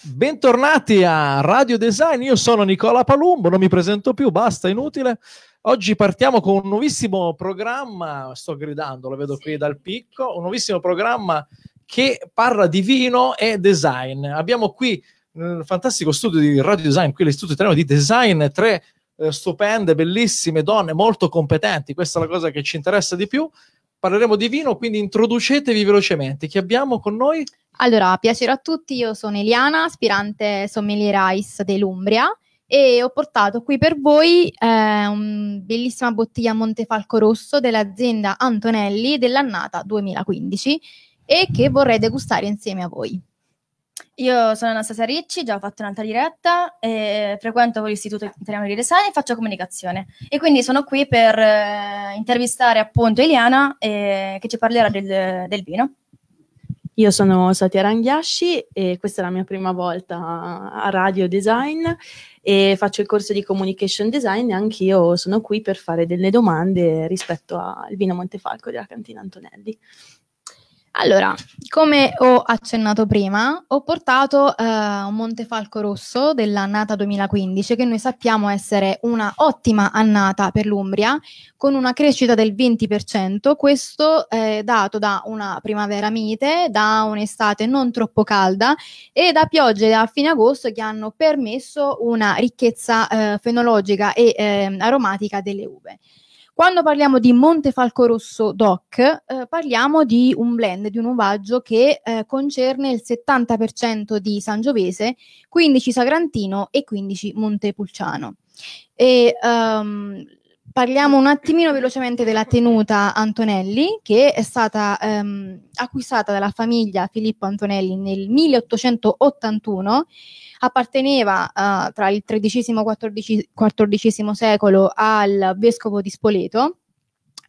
Bentornati a Radio Design, io sono Nicola Palumbo, non mi presento più, basta, inutile. Oggi partiamo con un nuovissimo programma, sto gridando, lo vedo qui dal picco, un nuovissimo programma che parla di vino e design. Abbiamo qui nel mm, fantastico studio di Radio Design, qui l'Istituto Italiano di Design, tre eh, stupende, bellissime donne molto competenti, questa è la cosa che ci interessa di più. Parleremo di vino, quindi introducetevi velocemente. Chi abbiamo con noi? Allora, piacere a tutti, io sono Eliana, aspirante sommelier ICE dell'Umbria e ho portato qui per voi eh, una bellissima bottiglia Montefalco Rosso dell'azienda Antonelli dell'annata 2015 e che vorrei degustare insieme a voi. Io sono Anastasia Ricci, già ho fatto un'altra diretta, eh, frequento l'Istituto Italiano di Design e faccio comunicazione. E quindi sono qui per eh, intervistare appunto Eliana eh, che ci parlerà del, del vino. Io sono Satya Ranghiasci e questa è la mia prima volta a Radio Design e faccio il corso di Communication Design e anch'io sono qui per fare delle domande rispetto al vino Montefalco della cantina Antonelli. Allora, come ho accennato prima, ho portato eh, un Montefalco rosso dell'annata 2015 che noi sappiamo essere una ottima annata per l'Umbria con una crescita del 20%, questo eh, dato da una primavera mite, da un'estate non troppo calda e da piogge a fine agosto che hanno permesso una ricchezza eh, fenologica e ehm, aromatica delle uve. Quando parliamo di Montefalco Rosso DOC, eh, parliamo di un blend, di un uvaggio che eh, concerne il 70% di Sangiovese, 15 Sagrantino e 15 Montepulciano. E, um, Parliamo un attimino velocemente della tenuta Antonelli, che è stata ehm, acquistata dalla famiglia Filippo Antonelli nel 1881, apparteneva eh, tra il XIII e XIV secolo al vescovo di Spoleto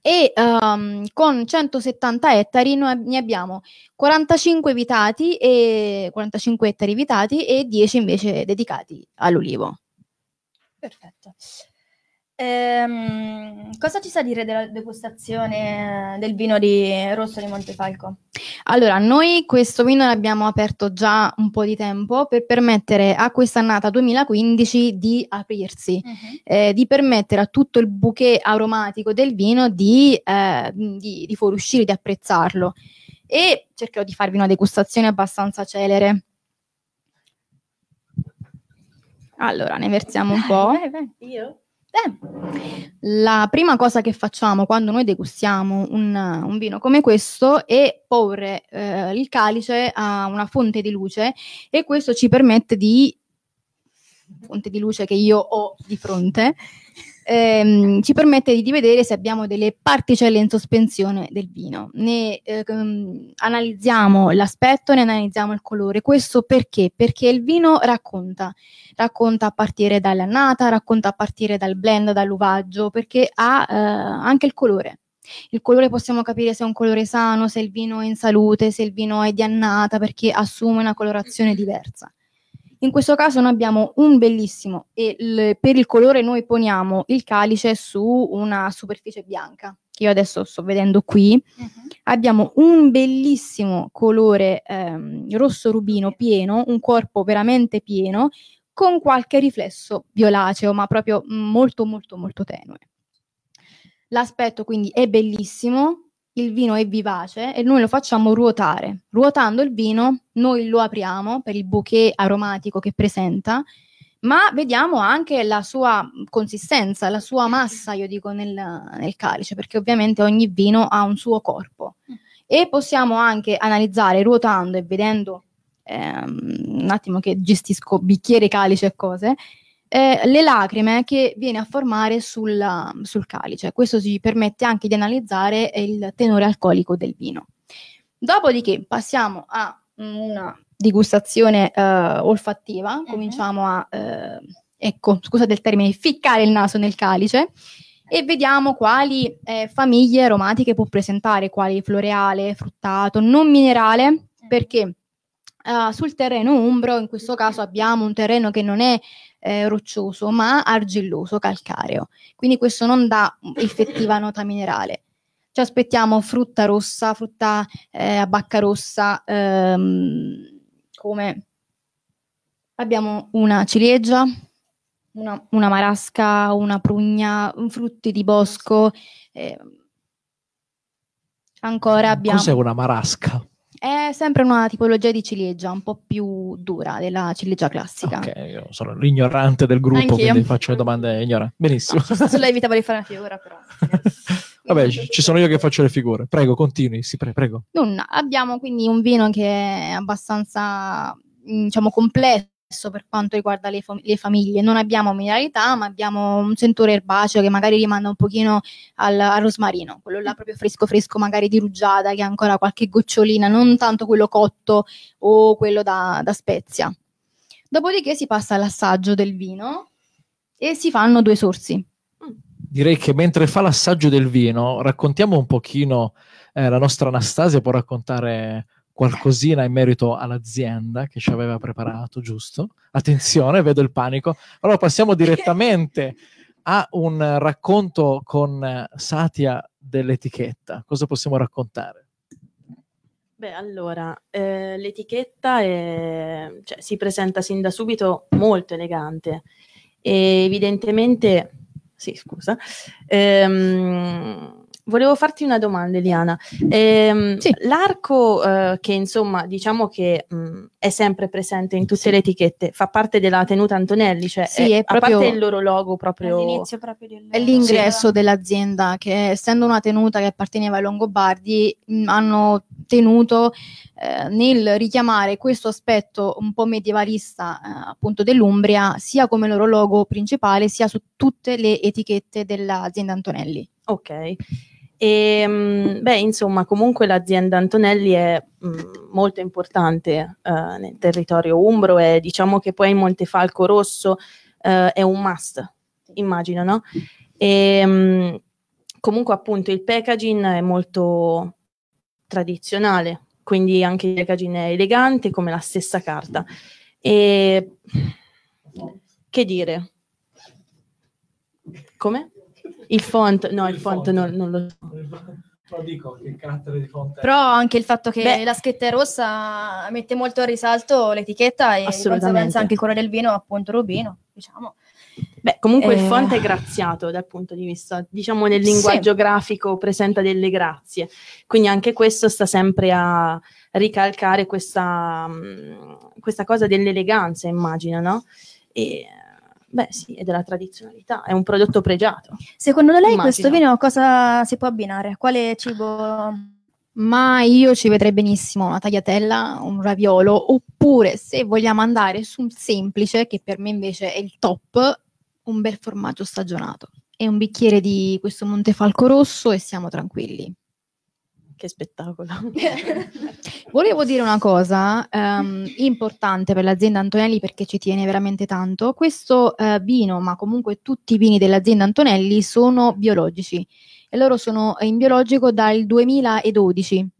e um, con 170 ettari noi ne abbiamo 45 vitati e 45 ettari vitati e 10 invece dedicati all'ulivo. Perfetto. Ehm, cosa ci sa dire della degustazione eh, del vino di Rosso di Montefalco? Allora, noi questo vino l'abbiamo aperto già un po' di tempo per permettere a quest'annata 2015 di aprirsi, uh-huh. eh, di permettere a tutto il bouquet aromatico del vino di, eh, di, di fuoriuscire, di apprezzarlo. E cercherò di farvi una degustazione abbastanza celere. Allora, ne versiamo un po'. Vai, vai, io? Beh, la prima cosa che facciamo quando noi degustiamo un, un vino come questo è porre eh, il calice a una fonte di luce e questo ci permette di fonte di luce che io ho di fronte, ehm, ci permette di vedere se abbiamo delle particelle in sospensione del vino. Ne eh, analizziamo l'aspetto, ne analizziamo il colore. Questo perché? Perché il vino racconta, racconta a partire dall'annata, racconta a partire dal blend, dall'uvaggio, perché ha eh, anche il colore. Il colore possiamo capire se è un colore sano, se il vino è in salute, se il vino è di annata, perché assume una colorazione diversa. In questo caso noi abbiamo un bellissimo e l- per il colore noi poniamo il calice su una superficie bianca, che io adesso sto vedendo qui. Uh-huh. Abbiamo un bellissimo colore ehm, rosso rubino pieno, un corpo veramente pieno, con qualche riflesso violaceo, ma proprio molto molto molto tenue. L'aspetto quindi è bellissimo, il vino è vivace e noi lo facciamo ruotare. Ruotando il vino, noi lo apriamo per il bouquet aromatico che presenta, ma vediamo anche la sua consistenza, la sua massa, io dico, nel, nel calice, perché ovviamente ogni vino ha un suo corpo. E possiamo anche analizzare ruotando e vedendo, ehm, un attimo che gestisco bicchiere, calice e cose, eh, le lacrime che viene a formare sulla, um, sul calice. Questo ci permette anche di analizzare il tenore alcolico del vino. Dopodiché passiamo a una degustazione eh, olfattiva, mhm. cominciamo a, eh, ecco, scusate il termine, ficcare il naso nel calice e vediamo quali eh, famiglie aromatiche può presentare, quali floreale, fruttato, non minerale, mhm. perché eh, sul terreno umbro, in questo caso abbiamo un terreno che non è eh, roccioso ma argilloso, calcareo. Quindi questo non dà effettiva nota minerale. Ci aspettiamo frutta rossa, frutta eh, a bacca rossa, ehm, come abbiamo una ciliegia, una, una, marasca, una prugna, frutti di bosco. Eh, ancora abbiamo. Cos'è una marasca? È sempre una tipologia di ciliegia un po' più dura della ciliegia classica. Ok, io sono l'ignorante del gruppo, Anch'io. quindi faccio le domande ignoranti. Benissimo. No, sulla vita di fare una figura, però. Vabbè, ci sono io che faccio le figure. Prego, continui, sì, prego. Non, abbiamo quindi un vino che è abbastanza, mm, diciamo, complesso diverso per quanto riguarda le, fam- le famiglie. Non abbiamo mineralità, ma abbiamo un sentore erbaceo che magari rimanda un pochino al, al rosmarino, quello là proprio fresco fresco, magari di rugiada, che ha ancora qualche gocciolina, non tanto quello cotto o quello da, da spezia. Dopodiché si passa all'assaggio del vino e si fanno due sorsi. Direi che mentre fa l'assaggio del vino, raccontiamo un pochino, eh, la nostra Anastasia può raccontare qualcosina in merito all'azienda che ci aveva preparato, giusto? Attenzione, vedo il panico. Allora passiamo direttamente a un racconto con Satya dell'etichetta. Cosa possiamo raccontare? Beh, allora, eh, l'etichetta è, cioè, si presenta sin da subito molto elegante e evidentemente, sì, scusa, ehm, volevo farti una domanda, Eliana. Ehm, sì. L'arco, eh, che insomma diciamo che mh, mm, è sempre presente in tutte sì. le etichette, fa parte della tenuta Antonelli, cioè sì, è, è proprio, a parte il loro logo proprio. All'inizio proprio del... È l'ingresso dell'azienda che, essendo una tenuta che apparteneva ai Longobardi, mh, mm, hanno tenuto eh, nel richiamare questo aspetto un po' medievalista eh, appunto dell'Umbria, sia come loro logo principale, sia su tutte le etichette dell'azienda Antonelli. Ok. E, mm, beh, insomma, comunque l'azienda Antonelli è mm, molto importante uh, nel territorio umbro e diciamo che poi in Montefalco Rosso uh, è un must, immagino, no? E, mh, mm, comunque appunto il packaging è molto tradizionale, quindi anche il packaging è elegante come la stessa carta. E che dire? Come? Il font, no, il, il font, font. Non, non, lo so. Però dico che il carattere di font. Però anche il fatto che Beh, la scritta è rossa mette molto a risalto l'etichetta e di conseguenza anche il colore del vino, appunto rubino, diciamo. Beh, comunque eh... il font è graziato dal punto di vista, diciamo, del linguaggio sì. grafico presenta delle grazie. Quindi anche questo sta sempre a ricalcare questa, mm, questa cosa dell'eleganza, immagino, no? E Beh sì, è della tradizionalità, è un prodotto pregiato. Secondo lei Immagino. questo vino a cosa si può abbinare? Quale cibo? Ma io ci vedrei benissimo una tagliatella, un raviolo, oppure se vogliamo andare sul semplice, che per me invece è il top, un bel formaggio stagionato. E un bicchiere di questo Montefalco rosso e siamo tranquilli. Che spettacolo. Volevo dire una cosa um, importante per l'azienda Antonelli perché ci tiene veramente tanto. Questo uh, vino, ma comunque tutti i vini dell'azienda Antonelli sono biologici e loro sono in biologico dal 2012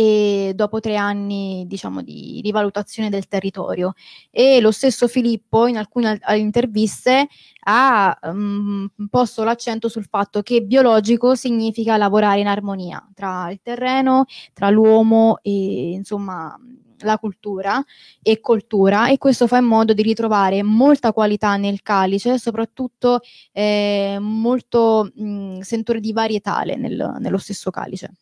e dopo tre anni diciamo, di rivalutazione del territorio. E lo stesso Filippo in alcune al- interviste ha um, posto l'accento sul fatto che biologico significa lavorare in armonia tra il terreno, tra l'uomo e insomma la cultura e cultura e questo fa in modo di ritrovare molta qualità nel calice, soprattutto eh, molto mh, mm, sentore di varietale nel, nello stesso calice.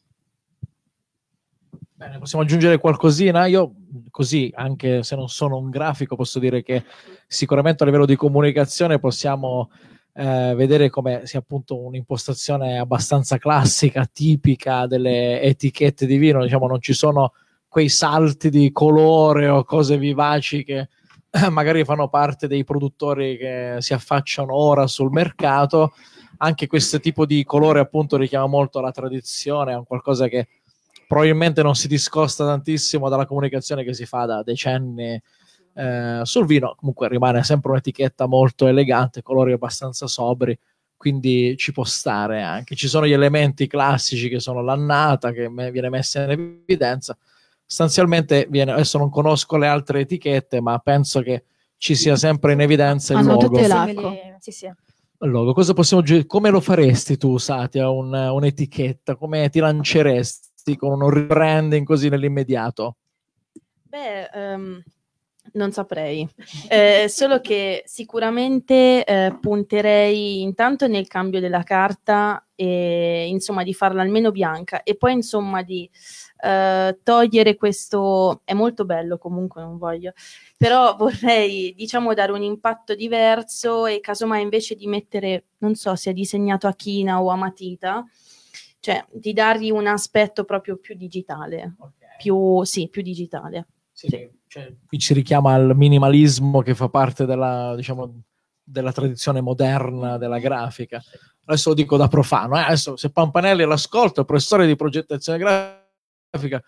Bene, possiamo aggiungere qualcosina? Io così, anche se non sono un grafico, posso dire che sicuramente a livello di comunicazione possiamo eh, vedere come sia appunto un'impostazione abbastanza classica, tipica delle etichette di vino, diciamo non ci sono quei salti di colore o cose vivaci che magari fanno parte dei produttori che si affacciano ora sul mercato, anche questo tipo di colore appunto richiama molto la tradizione, è un qualcosa che probabilmente non si discosta tantissimo dalla comunicazione che si fa da decenni eh, sul vino, comunque rimane sempre un'etichetta molto elegante, colori abbastanza sobri, quindi ci può stare anche. Ci sono gli elementi classici che sono l'annata che viene messa in evidenza. Sostanzialmente viene, adesso non conosco le altre etichette, ma penso che ci sia sempre in evidenza il Hanno logo. Tutte sì, Sì, Logo, cosa possiamo, come lo faresti tu, Satia, un, un'etichetta? Come ti lanceresti? saresti con un rebranding così nell'immediato? Beh, um, non saprei, eh, solo che sicuramente eh, punterei intanto nel cambio della carta e insomma di farla almeno bianca e poi insomma di eh, togliere questo, è molto bello comunque non voglio, però vorrei diciamo dare un impatto diverso e casomai invece di mettere, non so se è disegnato a china o a matita, cioè di dargli un aspetto proprio più digitale, okay. più, sì, più digitale. Sì, sì. Cioè, qui ci richiama al minimalismo che fa parte della, diciamo, della tradizione moderna della grafica. Adesso lo dico da profano, eh? adesso se Pampanelli l'ascolta, professore di progettazione grafica,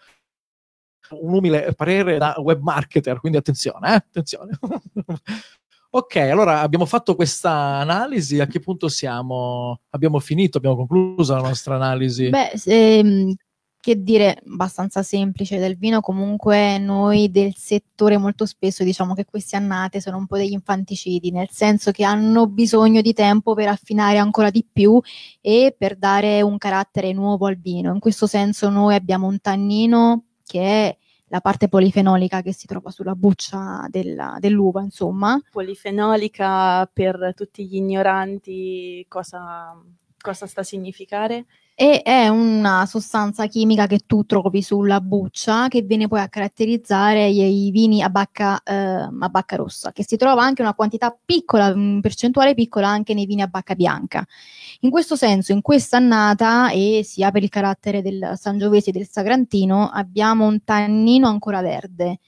un umile parere da web marketer, quindi attenzione, eh? attenzione. Ok, allora abbiamo fatto questa analisi, a che punto siamo? Abbiamo finito, abbiamo concluso la nostra analisi? Beh, ehm, che dire, abbastanza semplice del vino, comunque noi del settore molto spesso diciamo che queste annate sono un po' degli infanticidi, nel senso che hanno bisogno di tempo per affinare ancora di più e per dare un carattere nuovo al vino. In questo senso noi abbiamo un tannino che è la parte polifenolica che si trova sulla buccia del, dell'uva, insomma. Polifenolica per tutti gli ignoranti cosa, cosa sta a significare? e è una sostanza chimica che tu trovi sulla buccia che viene poi a caratterizzare i vini a bacca, eh, a bacca rossa, che si trova anche una quantità piccola, un percentuale piccola anche nei vini a bacca bianca. In questo senso, in questa annata, e sia per il carattere del Sangiovese e del Sagrantino, abbiamo un tannino ancora verde.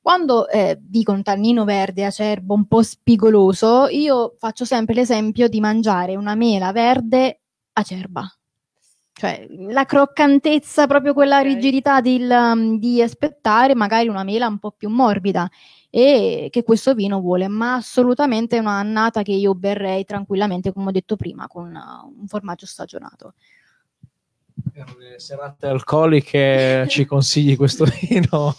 Quando eh, dico un tannino verde acerbo, un po' spigoloso, io faccio sempre l'esempio di mangiare una mela verde acerba cioè la croccantezza, proprio quella okay. rigidità di, mm, di aspettare magari una mela un po' più morbida e che questo vino vuole, ma assolutamente una annata che io berrei tranquillamente, come ho detto prima, con uh, un formaggio stagionato per le serate alcoliche ci consigli questo vino?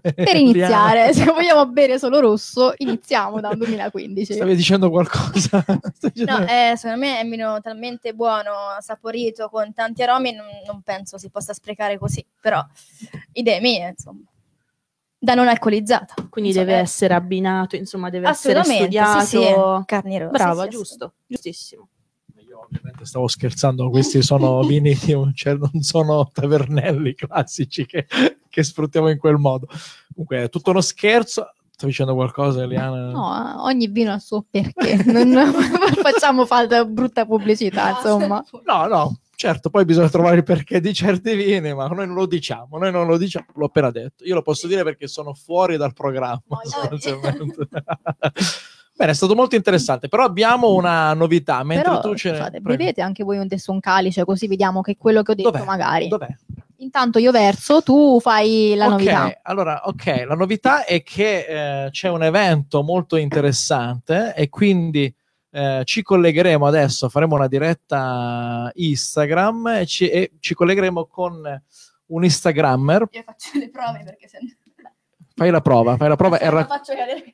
per iniziare, se vogliamo bere solo rosso, iniziamo dal 2015. Stavi dicendo qualcosa? no, eh, secondo me è un vino talmente buono, saporito, con tanti aromi, non, non penso si possa sprecare così, però idee mie, insomma da non alcolizzata. Quindi deve eh. essere abbinato, insomma, deve essere studiato. Sì, sì. Carne rossa. Brava, sì, giusto, giustissimo ovviamente stavo scherzando, questi sono vini, cioè non sono tavernelli classici che, che sfruttiamo in quel modo. Comunque è tutto uno scherzo, Sto dicendo qualcosa, Eliana? No, ogni vino ha il suo perché. non facciamo falsa brutta pubblicità, ah, insomma. No, no, certo, poi bisogna trovare il perché di certi vini, ma noi non lo diciamo, noi non lo diciamo, l'ho appena detto. Io lo posso dire perché sono fuori dal programma, no, sostanzialmente. Bene, è stato molto interessante, però abbiamo una novità. Mentre però, tu ce ne... Fate, bevete anche voi adesso un calice, così vediamo che quello che ho detto Dov'è? magari. Dov'è? Intanto io verso, tu fai la okay, novità. Allora, ok, la novità è che eh, c'è un evento molto interessante e quindi eh, ci collegheremo adesso, faremo una diretta Instagram e ci, e ci collegheremo con un Instagrammer. Io faccio le prove perché se no... Fai la prova, fai la prova e ra-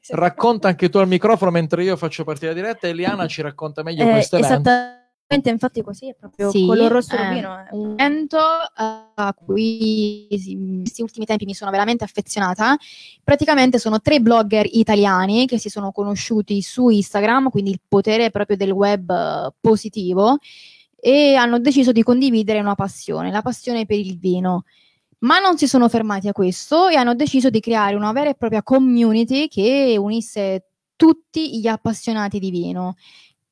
racconta anche tu al microfono mentre io faccio partire la diretta. Eliana ci racconta meglio eh, questo evento. Esattamente, infatti, così è proprio sì, color eh, rosso rubino. È eh. Un evento eh, a cui in questi ultimi tempi mi sono veramente affezionata. Praticamente sono tre blogger italiani che si sono conosciuti su Instagram, quindi il potere proprio del web positivo, e hanno deciso di condividere una passione, la passione per il vino. Ma non si sono fermati a questo e hanno deciso di creare una vera e propria community che unisse tutti gli appassionati di vino.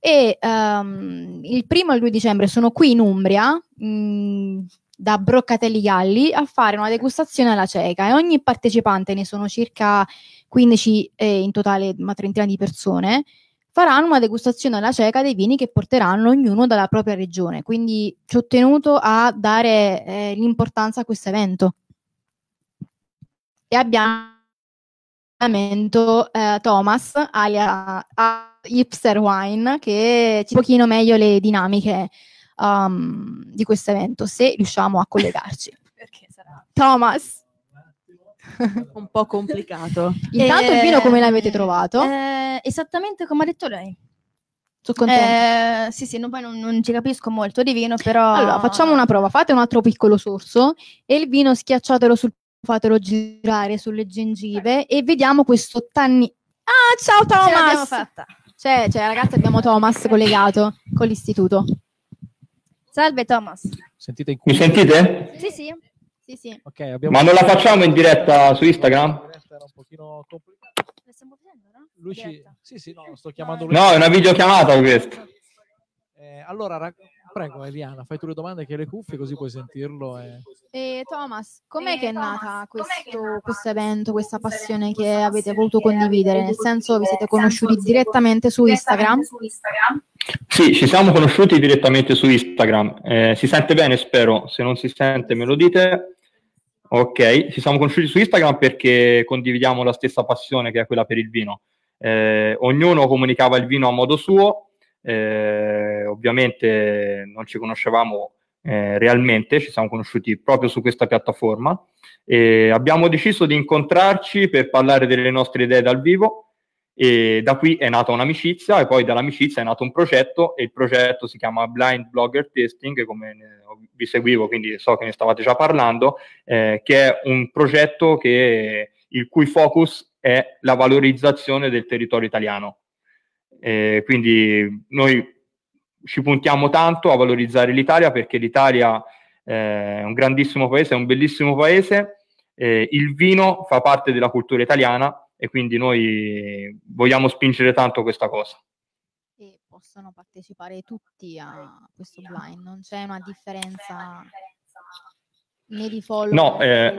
E um, il primo e il 2 dicembre sono qui in Umbria, mh, mm, da Broccatelli Galli, a fare una degustazione alla cieca e ogni partecipante, ne sono circa 15 eh, in totale, una trentina di persone, faranno una degustazione alla cieca dei vini che porteranno ognuno dalla propria regione. Quindi ci ho tenuto a dare eh, l'importanza a questo evento. E abbiamo eh, Thomas, alia Hipster Wine, che ci un pochino meglio le dinamiche um, di questo evento, se riusciamo a collegarci. Thomas. un po' complicato. Intanto eh, il vino come ehm, l'avete trovato? Eh, esattamente come ha detto lei. Sono Eh, sì, sì, no, non, non, ci capisco molto di vino, però... Allora, facciamo una prova. Fate un altro piccolo sorso e il vino schiacciatelo sul... fatelo girare sulle gengive e vediamo questo tanni... Ah, ciao Thomas! C'è, c'è, ragazzi, abbiamo Thomas collegato con l'istituto. Salve Thomas. Sentite Mi sentite? Sì, sì. Sì, sì. Okay, Ma non la facciamo in diretta su Instagram? Era un pochino complicato. stiamo vedendo, no? Luci... Sì, sì, no, sto chiamando Luci. No, è una videochiamata questa. Eh, allora, rag... prego Eliana, fai tu le domande che le cuffie così puoi sentirlo. E... Eh. eh, Thomas, com'è eh, che è nata questo, questo evento, questa passione che avete voluto condividere? Nel senso, vi siete conosciuti direttamente su Instagram? Sì, ci siamo conosciuti direttamente su Instagram. Eh, si sente bene, spero. Se non si sente, me lo dite. Ok, ci siamo conosciuti su Instagram perché condividiamo la stessa passione che è quella per il vino. Eh, ognuno comunicava il vino a modo suo, eh, ovviamente non ci conoscevamo eh, realmente, ci siamo conosciuti proprio su questa piattaforma e abbiamo deciso di incontrarci per parlare delle nostre idee dal vivo e da qui è nata un'amicizia e poi dall'amicizia è nato un progetto e il progetto si chiama Blind Blogger Testing, come vi seguivo, quindi so che ne stavate già parlando, eh, che è un progetto che, il cui focus è la valorizzazione del territorio italiano. Eh, quindi noi ci puntiamo tanto a valorizzare l'Italia perché l'Italia eh, è un grandissimo paese, è un bellissimo paese, eh, il vino fa parte della cultura italiana e quindi noi vogliamo spingere tanto questa cosa. E possono partecipare tutti a questo blind, non c'è una differenza né di follower? No, eh,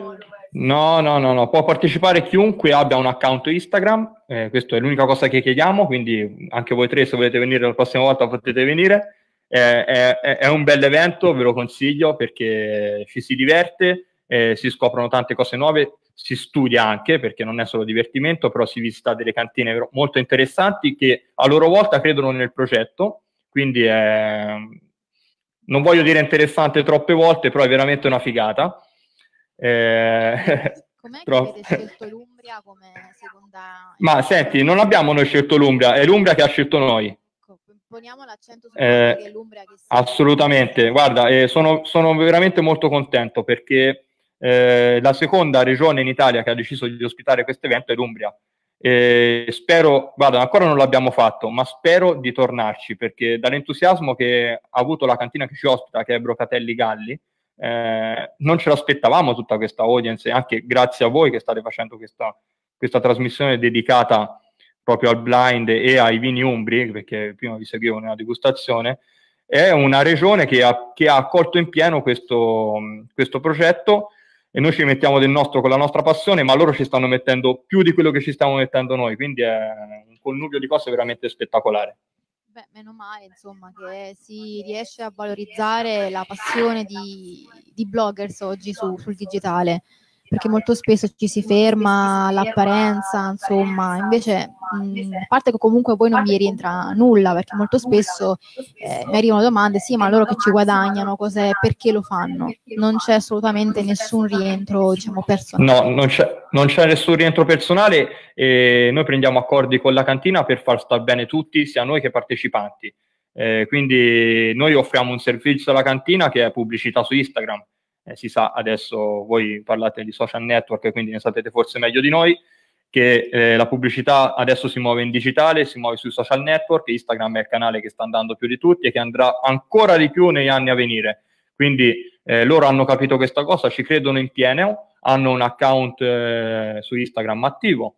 no, no, no, no, può partecipare chiunque abbia un account Instagram, eh, questa è l'unica cosa che chiediamo, quindi anche voi tre se volete venire la prossima volta potete venire. Eh, è, è un bel evento, ve lo consiglio perché ci si diverte eh, si scoprono tante cose nuove, si studia anche perché non è solo divertimento, però si visita delle cantine molto interessanti che a loro volta credono nel progetto, quindi è, ehm, non voglio dire interessante troppe volte, però è veramente una figata. Eh, Com'è tro- che avete scelto l'Umbria come seconda? Ma senti, non abbiamo noi scelto l'Umbria, è l'Umbria che ha scelto noi ecco, poniamo l'accento su eh, l'Umbria. Che si... Assolutamente, guarda, eh, sono, sono, veramente molto contento perché eh, la seconda regione in Italia che ha deciso di ospitare questo evento è l'Umbria. Eh, spero, guarda, ancora non l'abbiamo fatto, ma spero di tornarci perché dall'entusiasmo che ha avuto la cantina che ci ospita, che è Brocatelli Galli, eh, non ce l'aspettavamo tutta questa audience, e anche grazie a voi che state facendo questa, questa trasmissione dedicata proprio al blind e ai vini umbri, perché prima vi seguivo nella degustazione, è una regione che ha, che ha accolto in pieno questo, questo progetto e noi ci mettiamo del nostro con la nostra passione, ma loro ci stanno mettendo più di quello che ci stiamo mettendo noi, quindi è un connubio di cose veramente spettacolare. Beh, meno male, insomma, che si riesce a valorizzare la passione di, di bloggers oggi su, sul digitale perché molto spesso ci si ferma all'apparenza, insomma, invece a parte che comunque poi non mi rientra nulla, perché molto spesso eh, mi arrivano domande, sì, ma loro che ci guadagnano, cos'è, perché lo fanno? Non c'è assolutamente nessun rientro, diciamo, diciamo personale. No, non c'è, non c'è nessun rientro personale e noi prendiamo accordi con la cantina per far star bene tutti, sia noi che partecipanti. Eh, quindi noi offriamo un servizio alla cantina che è pubblicità su Instagram, eh, si sa adesso voi parlate di social network, quindi ne sapete forse meglio di noi, che eh, la pubblicità adesso si muove in digitale, si muove sui social network, Instagram è il canale che sta andando più di tutti e che andrà ancora di più negli anni a venire. Quindi eh, loro hanno capito questa cosa, ci credono in pieno, hanno un account eh, su Instagram attivo,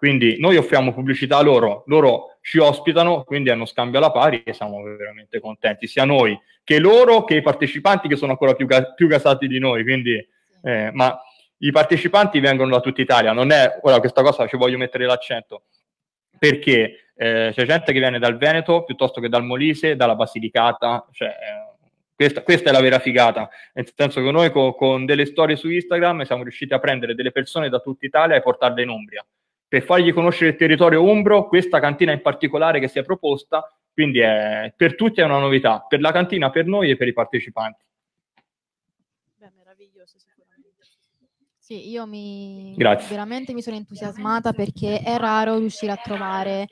quindi noi offriamo pubblicità a loro, loro ci ospitano, quindi hanno scambio alla pari e siamo veramente contenti, sia noi che loro che i partecipanti che sono ancora più, più gasati di noi. Quindi, eh, ma i partecipanti vengono da tutta Italia, non è, ora questa cosa ci voglio mettere l'accento, perché eh, c'è gente che viene dal Veneto piuttosto che dal Molise, dalla Basilicata, cioè, eh, questa, questa, è la vera figata, nel senso che noi co- con delle storie su Instagram siamo riusciti a prendere delle persone da tutta Italia e portarle in Umbria per fargli conoscere il territorio umbro, questa cantina in particolare che si è proposta, quindi è, per tutti è una novità, per la cantina, per noi e per i partecipanti. Beh, meraviglioso sicuramente. Sì, io mi, Grazie. veramente mi sono entusiasmata perché è raro riuscire a trovare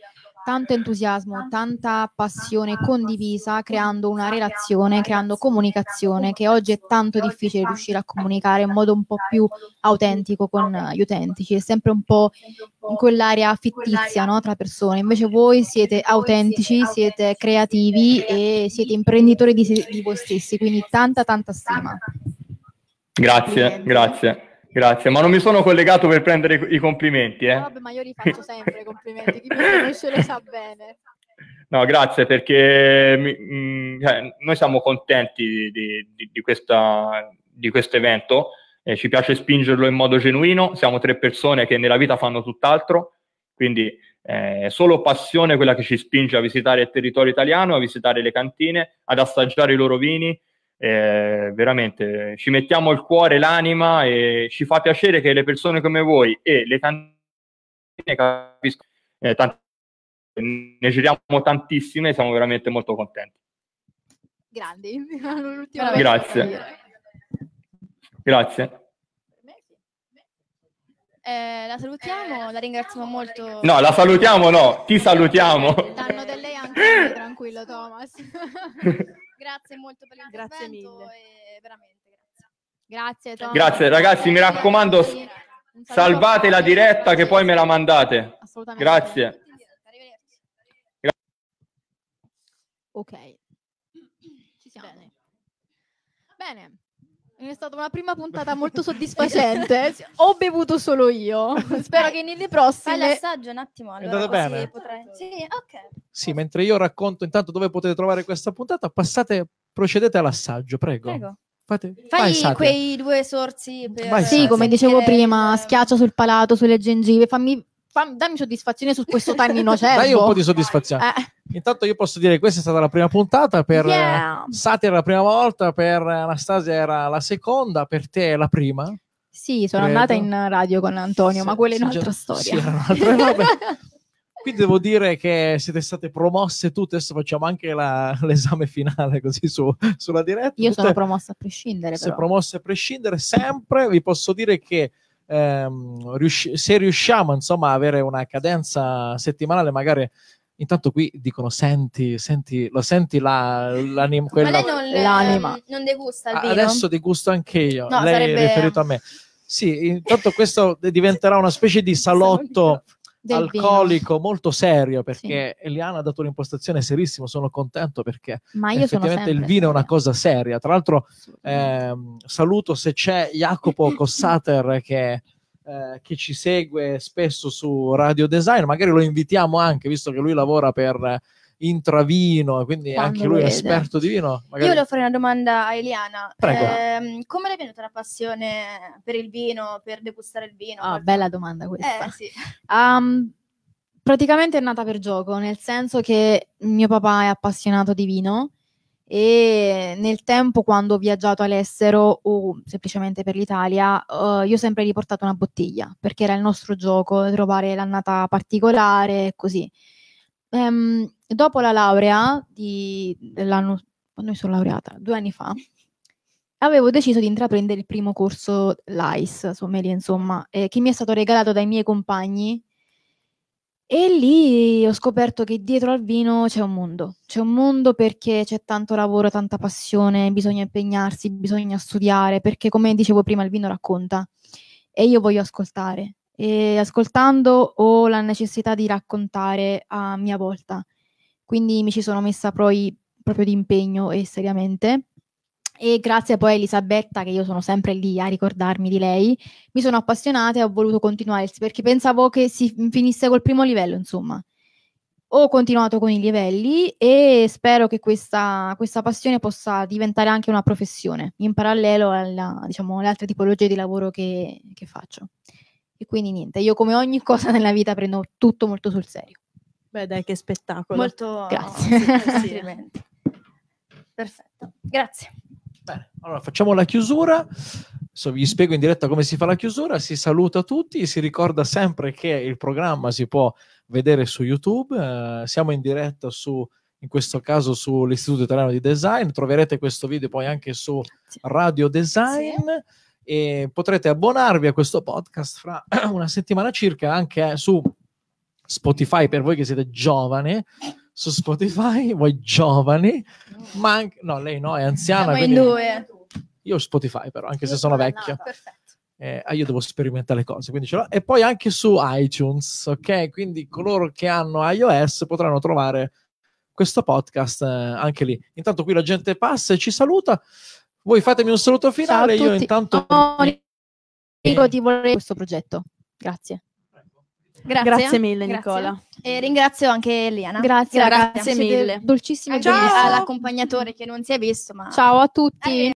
tanto entusiasmo, tanta passione condivisa, creando una relazione, creando comunicazione che oggi è tanto difficile riuscire a comunicare in modo un po' più autentico con gli utenti, c'è sempre un po' quell'area fittizia no, tra persone, invece voi siete autentici, siete creativi e siete imprenditori di, di voi stessi, quindi tanta tanta stima. Grazie, grazie. Grazie, ma non mi sono collegato per prendere i, complimenti. Eh. Vabbè, ma io li faccio sempre i complimenti, chi mi conosce le sa bene. No, grazie perché mh, mm, cioè, noi siamo contenti di, di, di, questa, di questo evento, eh, ci piace spingerlo in modo genuino, siamo tre persone che nella vita fanno tutt'altro, quindi eh, è solo passione quella che ci spinge a visitare il territorio italiano, a visitare le cantine, ad assaggiare i loro vini, eh, veramente ci mettiamo il cuore, e l'anima e ci fa piacere che le persone come voi e le tante capiscono, eh, tante, ne giriamo tantissime, siamo veramente molto contenti. Grandi, grazie. Grazie. Eh, la salutiamo, eh, la ringraziamo molto. No, la salutiamo, no, ti salutiamo. Danno del lei anche, tranquillo Thomas. Grazie molto per l'intervento e veramente grazie. Grazie Tom. Grazie ragazzi, mi raccomando, salvate la diretta che poi me la mandate. Assolutamente. Grazie. Ok. Ci siamo. Bene. Bene. È stata una prima puntata molto soddisfacente. Ho bevuto solo io. Spero che nelle prossime. Fai l'assaggio un attimo. Allora, è bene. Potrei... Sì, ok. Sì, mentre io racconto intanto dove potete trovare questa puntata, passate, procedete all'assaggio, prego. Prego. Fate, Fai vai, quei due sorsi. Per... Vai, sì, come dicevo prima, schiaccia sul palato, sulle gengive, fammi Fam- dammi soddisfazione su questo tannino cervo. Dai un po' di soddisfazione. Eh. Intanto io posso dire questa è stata la prima puntata, per eh, yeah. Satira la prima volta, per eh, Anastasia era la seconda, per te è la prima. Sì, sono credo. andata in radio con Antonio, sì, ma quella è un'altra sì, storia. Sì, un'altra, vabbè. Qui devo dire che siete state promosse tutte, adesso facciamo anche la, l'esame finale così su, sulla diretta. Io tutte sono promossa a prescindere. Però. Se a prescindere sempre, vi posso dire che ehm, riusci- se riusciamo insomma a avere una cadenza settimanale magari Intanto qui dicono senti, senti lo senti la, l'anim, quella... non, l'anima. Ehm, non degusta il vino. Adesso degusto anche io, no, lei sarebbe... riferito a me. Sì, intanto questo diventerà una specie di salotto alcolico vino. molto serio perché sì. Eliana ha dato un'impostazione serissima sono contento perché Ma io effettivamente il vino è una cosa seria tra l'altro eh, saluto se c'è Jacopo Cossater che, eh, che ci segue spesso su Radio Design magari lo invitiamo anche visto che lui lavora per intravino, quindi Quando anche lui è esperto di vino. Magari... Io volevo fare una domanda a Eliana. Eh, come le è venuta la passione per il vino, per degustare il vino? Ah, bella domanda questa. Eh, sì. um, praticamente è nata per gioco, nel senso che mio papà è appassionato di vino e nel tempo quando ho viaggiato all'estero o semplicemente per l'Italia uh, io ho sempre riportato una bottiglia perché era il nostro gioco trovare l'annata particolare e così ehm, dopo la laurea di, dell'anno, quando mi sono laureata, due anni fa, avevo deciso di intraprendere il primo corso LICE, sommeria insomma, eh, che mi è stato regalato dai miei compagni e lì ho scoperto che dietro al vino c'è un mondo, c'è un mondo perché c'è tanto lavoro, tanta passione, bisogna impegnarsi, bisogna studiare, perché come dicevo prima il vino racconta e io voglio ascoltare, e ascoltando ho la necessità di raccontare a mia volta. Quindi mi ci sono messa poi proprio di impegno e seriamente. E grazie poi a Elisabetta, che io sono sempre lì a ricordarmi di lei, mi sono appassionata e ho voluto continuare perché pensavo che si finisse col primo livello, insomma. Ho continuato con i livelli e spero che questa, questa passione possa diventare anche una professione, in parallelo alla, diciamo, alle altre tipologie di lavoro che, che faccio. E quindi niente, io come ogni cosa nella vita prendo tutto molto sul serio. Beh dai, che spettacolo. Molto... Grazie. Sì, Perfetto, grazie. Bene, allora facciamo la chiusura. Adesso vi spiego in diretta come si fa la chiusura. Si saluta tutti, si ricorda sempre che il programma si può vedere su YouTube. Eh, siamo in diretta su, in questo caso, sull'Istituto Italiano di Design. Troverete questo video poi anche su Radio Design. Sì e potrete abbonarvi a questo podcast fra una settimana circa anche eh, su Spotify per voi che siete giovani su Spotify voi giovani no. ma anche, no lei no è anziana Siamo eh, in due. io ho Spotify però anche io se sono vecchio eh, ah, io devo sperimentare le cose, quindi ce l'ho. E poi anche su iTunes, ok? Quindi coloro che hanno iOS potranno trovare questo podcast eh, anche lì. Intanto qui la gente passa e ci saluta. Voi fatemi un saluto finale, io intanto... Oh, Enrico, ti vorrei questo progetto. Grazie. Grazie. grazie, mille grazie. Nicola. E ringrazio anche Eliana. Grazie, grazie, grazie mille. Dolcissimi Ciao all'accompagnatore che non si è visto. Ma... Ciao a tutti. Eh.